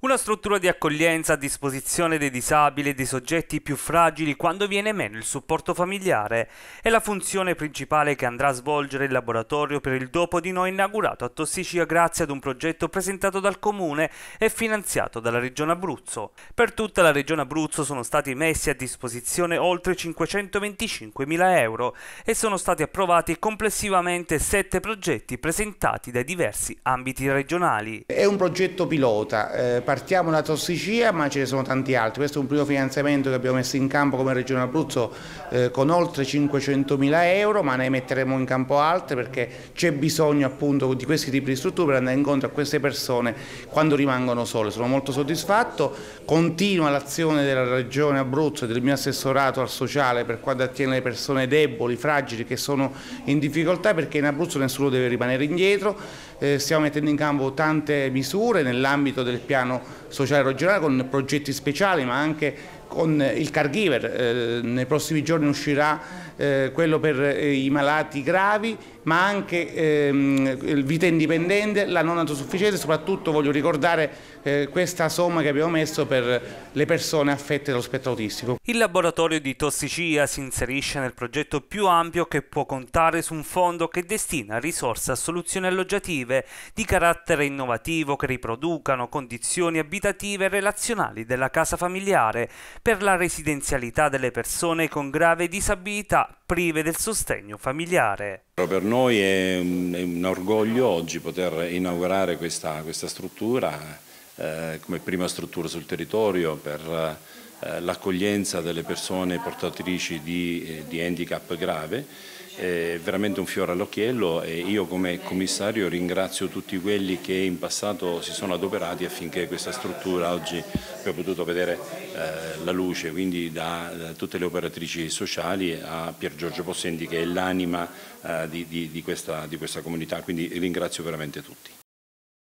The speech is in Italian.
Una struttura di accoglienza a disposizione dei disabili e dei soggetti più fragili quando viene meno il supporto familiare è la funzione principale che andrà a svolgere il laboratorio per il dopo di noi inaugurato a Tossicia grazie ad un progetto presentato dal comune e finanziato dalla regione Abruzzo. Per tutta la regione Abruzzo sono stati messi a disposizione oltre 525.000 euro e sono stati approvati complessivamente sette progetti presentati dai diversi ambiti regionali. È un progetto pilota eh partiamo da Tossicia ma ce ne sono tanti altri, questo è un primo finanziamento che abbiamo messo in campo come Regione Abruzzo eh, con oltre 500 mila euro ma ne metteremo in campo altri perché c'è bisogno appunto di questi tipi di strutture per andare incontro a queste persone quando rimangono sole, sono molto soddisfatto, continua l'azione della Regione Abruzzo e del mio assessorato al sociale per quanto attiene le persone deboli, fragili che sono in difficoltà perché in Abruzzo nessuno deve rimanere indietro, eh, stiamo mettendo in campo tante misure nell'ambito del piano piano sociale regionale con progetti speciali ma anche con il caregiver, eh, nei prossimi giorni uscirà eh, quello per eh, i malati gravi, ma anche ehm, vita indipendente, la non autosufficienza e soprattutto voglio ricordare eh, questa somma che abbiamo messo per le persone affette dallo spettro autistico. Il laboratorio di tossicia si inserisce nel progetto più ampio che può contare su un fondo che destina risorse a soluzioni alloggiative di carattere innovativo che riproducano condizioni abitative e relazionali della casa familiare per la residenzialità delle persone con grave disabilità prive del sostegno familiare. Per noi è un, è un orgoglio oggi poter inaugurare questa, questa struttura eh, come prima struttura sul territorio per eh, l'accoglienza delle persone portatrici di, eh, di handicap grave, è veramente un fiore all'occhiello e io come commissario ringrazio tutti quelli che in passato si sono adoperati affinché questa struttura oggi abbia potuto vedere la luce, quindi da, tutte le operatrici sociali a Pier Giorgio Possendi che è l'anima di, di, di, di questa comunità, quindi ringrazio veramente tutti.